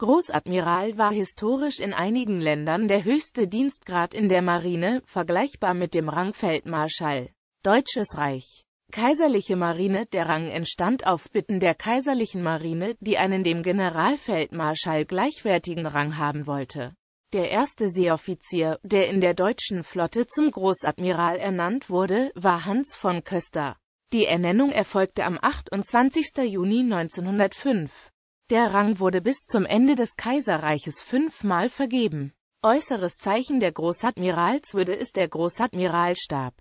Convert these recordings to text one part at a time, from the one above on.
Großadmiral war historisch in einigen Ländern der höchste Dienstgrad in der Marine, vergleichbar mit dem Rang Feldmarschall. Deutsches Reich Kaiserliche Marine Der Rang entstand auf Bitten der Kaiserlichen Marine, die einen dem Generalfeldmarschall gleichwertigen Rang haben wollte. Der erste Seeoffizier, der in der deutschen Flotte zum Großadmiral ernannt wurde, war Hans von Köster. Die Ernennung erfolgte am 28. Juni 1905. Der Rang wurde bis zum Ende des Kaiserreiches fünfmal vergeben. Äußeres Zeichen der Großadmiralswürde ist der Großadmiralstab.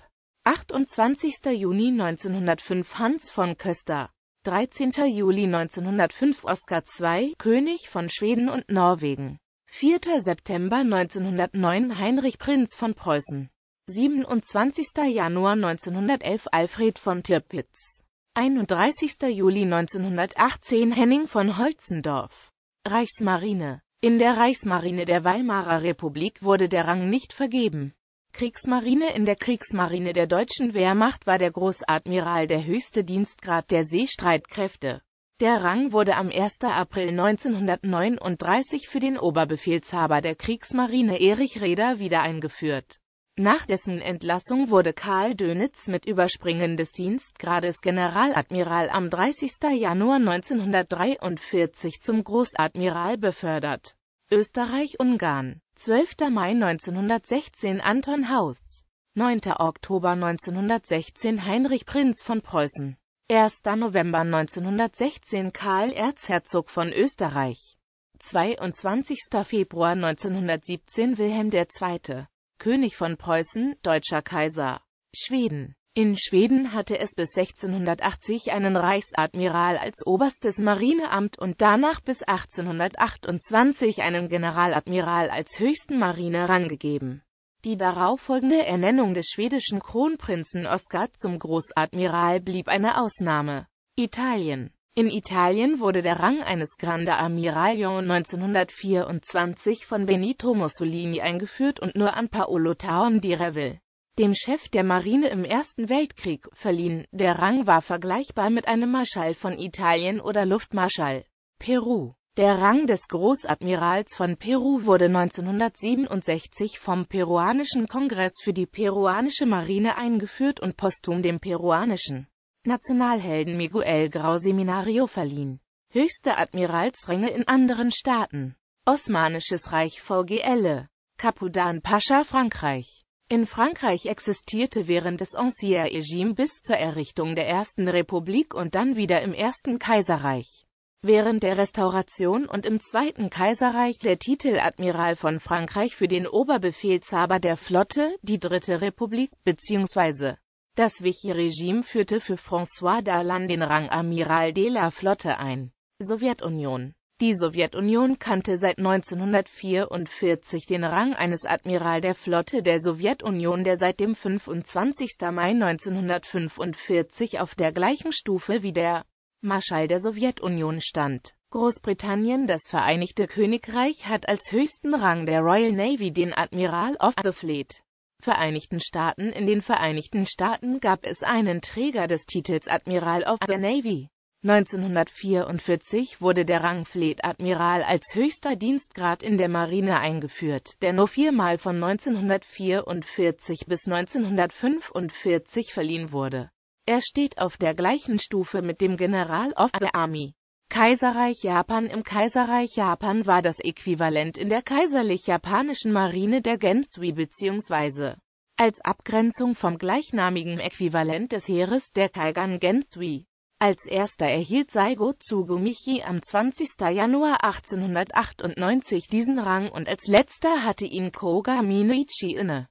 28. Juni 1905 Hans von Köster 13. Juli 1905 Oskar II, König von Schweden und Norwegen 4. September 1909 Heinrich Prinz von Preußen 27. Januar 1911 Alfred von Tirpitz 31. Juli 1918 Henning von Holzendorf, Reichsmarine. In der Reichsmarine der Weimarer Republik wurde der Rang nicht vergeben. Kriegsmarine In der Kriegsmarine der deutschen Wehrmacht war der Großadmiral der höchste Dienstgrad der Seestreitkräfte. Der Rang wurde am 1. April 1939 für den Oberbefehlshaber der Kriegsmarine Erich Reder wieder eingeführt nach dessen Entlassung wurde Karl Dönitz mit Überspringen des Dienstgrades Generaladmiral am 30. Januar 1943 zum Großadmiral befördert. Österreich-Ungarn, 12. Mai 1916 Anton Haus, 9. Oktober 1916 Heinrich Prinz von Preußen, 1. November 1916 Karl Erzherzog von Österreich, 22. Februar 1917 Wilhelm II. König von Preußen, deutscher Kaiser. Schweden In Schweden hatte es bis 1680 einen Reichsadmiral als oberstes Marineamt und danach bis 1828 einen Generaladmiral als höchsten Marinerang gegeben. Die darauffolgende Ernennung des schwedischen Kronprinzen Oskar zum Großadmiral blieb eine Ausnahme. Italien in Italien wurde der Rang eines Grande Ammiraglio 1924 von Benito Mussolini eingeführt und nur an Paolo Taon di Revelle, dem Chef der Marine im Ersten Weltkrieg, verliehen. Der Rang war vergleichbar mit einem Marschall von Italien oder Luftmarschall. Peru Der Rang des Großadmirals von Peru wurde 1967 vom peruanischen Kongress für die peruanische Marine eingeführt und posthum dem peruanischen Nationalhelden Miguel Grau Seminario verliehen. Höchste Admiralsränge in anderen Staaten. Osmanisches Reich VGL. Capudan Pascha Frankreich. In Frankreich existierte während des Ancien Regime bis zur Errichtung der Ersten Republik und dann wieder im Ersten Kaiserreich. Während der Restauration und im Zweiten Kaiserreich der Titel Admiral von Frankreich für den Oberbefehlshaber der Flotte, die Dritte Republik, bzw. Das Vichy-Regime führte für François Darlan den Rang Amiral de la Flotte ein. Sowjetunion Die Sowjetunion kannte seit 1944 den Rang eines Admiral der Flotte der Sowjetunion, der seit dem 25. Mai 1945 auf der gleichen Stufe wie der Marschall der Sowjetunion stand. Großbritannien, das Vereinigte Königreich, hat als höchsten Rang der Royal Navy den Admiral of the Fleet. Vereinigten Staaten In den Vereinigten Staaten gab es einen Träger des Titels Admiral of the Navy. 1944 wurde der Rang Fleet Admiral als höchster Dienstgrad in der Marine eingeführt, der nur viermal von 1944 bis 1945 verliehen wurde. Er steht auf der gleichen Stufe mit dem General of the Army. Kaiserreich Japan Im Kaiserreich Japan war das Äquivalent in der kaiserlich-japanischen Marine der Gensui bzw. als Abgrenzung vom gleichnamigen Äquivalent des Heeres der Kaigan Gensui. Als erster erhielt Saigo Tsugumichi am 20. Januar 1898 diesen Rang und als letzter hatte ihn Koga Minuichi inne.